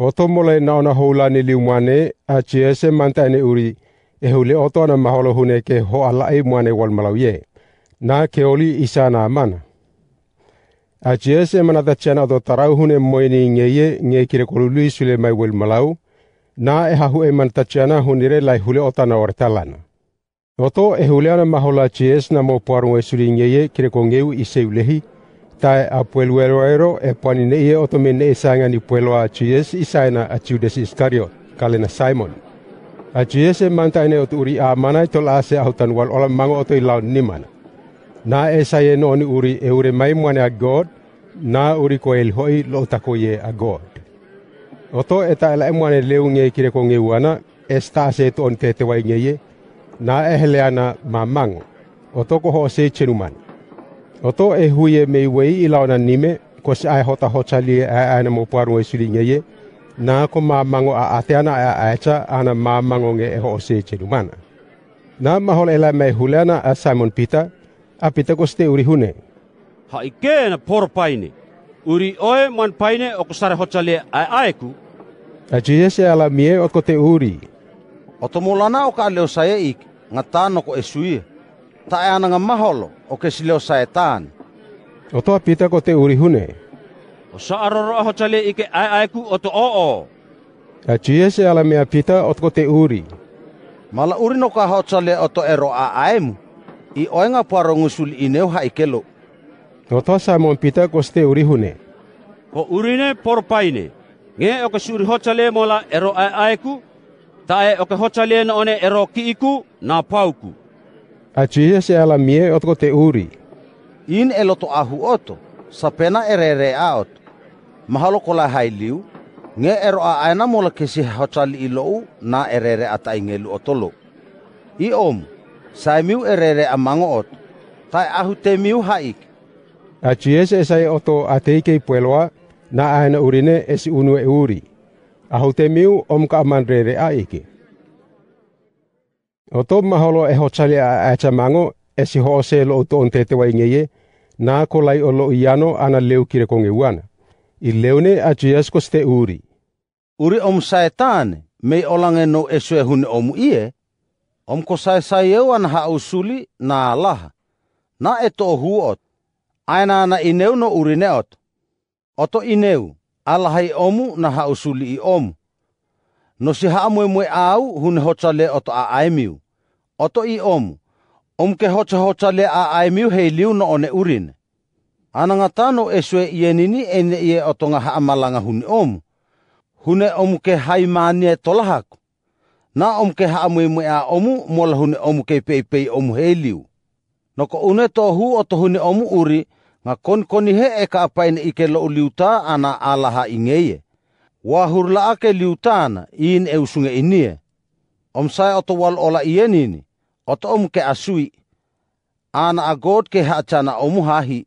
Oto mole na ona houla ni liumane a chiese manta ni uri e hule oto na maholo hune ke ho ala e mwane wal malau Na ke oli isa na amana. A chiese da chena do tarau hune moini ngeye nge kire kolului sule mai wal malau. Na e ha hu e chena hune re lai hule oto na ortalana. Oto e hule ana mahola chies na mo puaru e suri ngeye kire kongeu i seulehi. tai a puelu ero e pani nei e oto me nei sanga ni puelo a Jesus i saina a Judas Iscariot kalena Simon a Jesus manta nei oto uri a mana to la se autan wal ola mango oto i lau ni mana na e sai e noni uri e uri mai mwane a God na uri ko el hoi lo tako ye a God oto e ta la mwane leu nge kire ko nge wana e sta se e to on te te wai nge ye na e hele ana ma mango oto ko ho se chenu mana O tō e hui e mei wei i launa nime, ko si ai hota hocha li e aina mō puarunga i e suri ngeie, nā ko mā mango a ateana a aecha ana mā mango nge e ho o se e mana. Nā mahole e lai mei huleana a Simon Peter, a Peter ko ste uri hune. Ha i kē na poro paine, uri oe man paine o kusare hocha li e aeku. A Jesus e ala mie o ko te uri. O tomolana o ka leo sae ik, ngatā no ko e suie. tae ananga maholo o ke silo saetan. O toa pita ko te urihune. O saaroro aho chale ike ai ai ku o to oo. A tia se ala mea pita o ko te uri. Mala uri no ka hao chale o to ero a aemu. I oenga paro ngusul ineu ha ikelo. O toa sa mon pita ko te urihune. Ko urine por paine. Nge o ke suri hochale mola ero ai ai ku. Tae o ke hochale na one ero kiiku na pauku. Achihia se ala mie otko te uri. In elo to ahu oto, sapena erere a oto. Mahalo kola hai liu nge ero a aina mola kesi hotali ilou na erere ata ingelu otolo. I om, saimiu erere a mango ot, tai ahu te miu haik. A Achihia se sai oto a ateike pueloa, na aina urine esi e uri. Ahu te miu om ka aman rere a ike. O tō maholo e hotale a Aita Mango, e si ho se lo tō on tete wai ngeye, nā ko lai o lo i ana leu kire konge uana. I leone a Jesus ste uri. Uri om saetan, mei olange no esu e hune omu ie, om ko sae sae eu an ha usuli na laha. Na e tō huot, aina ana ineu no uri neot. Oto ineu, alahai omu na ha usuli i omu no se haa mue mue au hun hocha le oto a aemiu. Oto i om, om ke hocha hocha le a aemiu hei liu no one urin. Ananga tano e sue ienini ene ie oto nga haa malanga hun om. Hune om ke hai maanie tolahaku. Na om ke haa mue mue a omu, mola hune om ke pei pei om hei liu. No ko une to hu oto huni omu uri, nga kon koni he e ka apaine ike lo uliuta ana alaha ingeie wa hurla ake liutana in e usunga inie. Om sai oto wal ola ienini, oto om ke asui. Ana a god ke haachana omu hahi.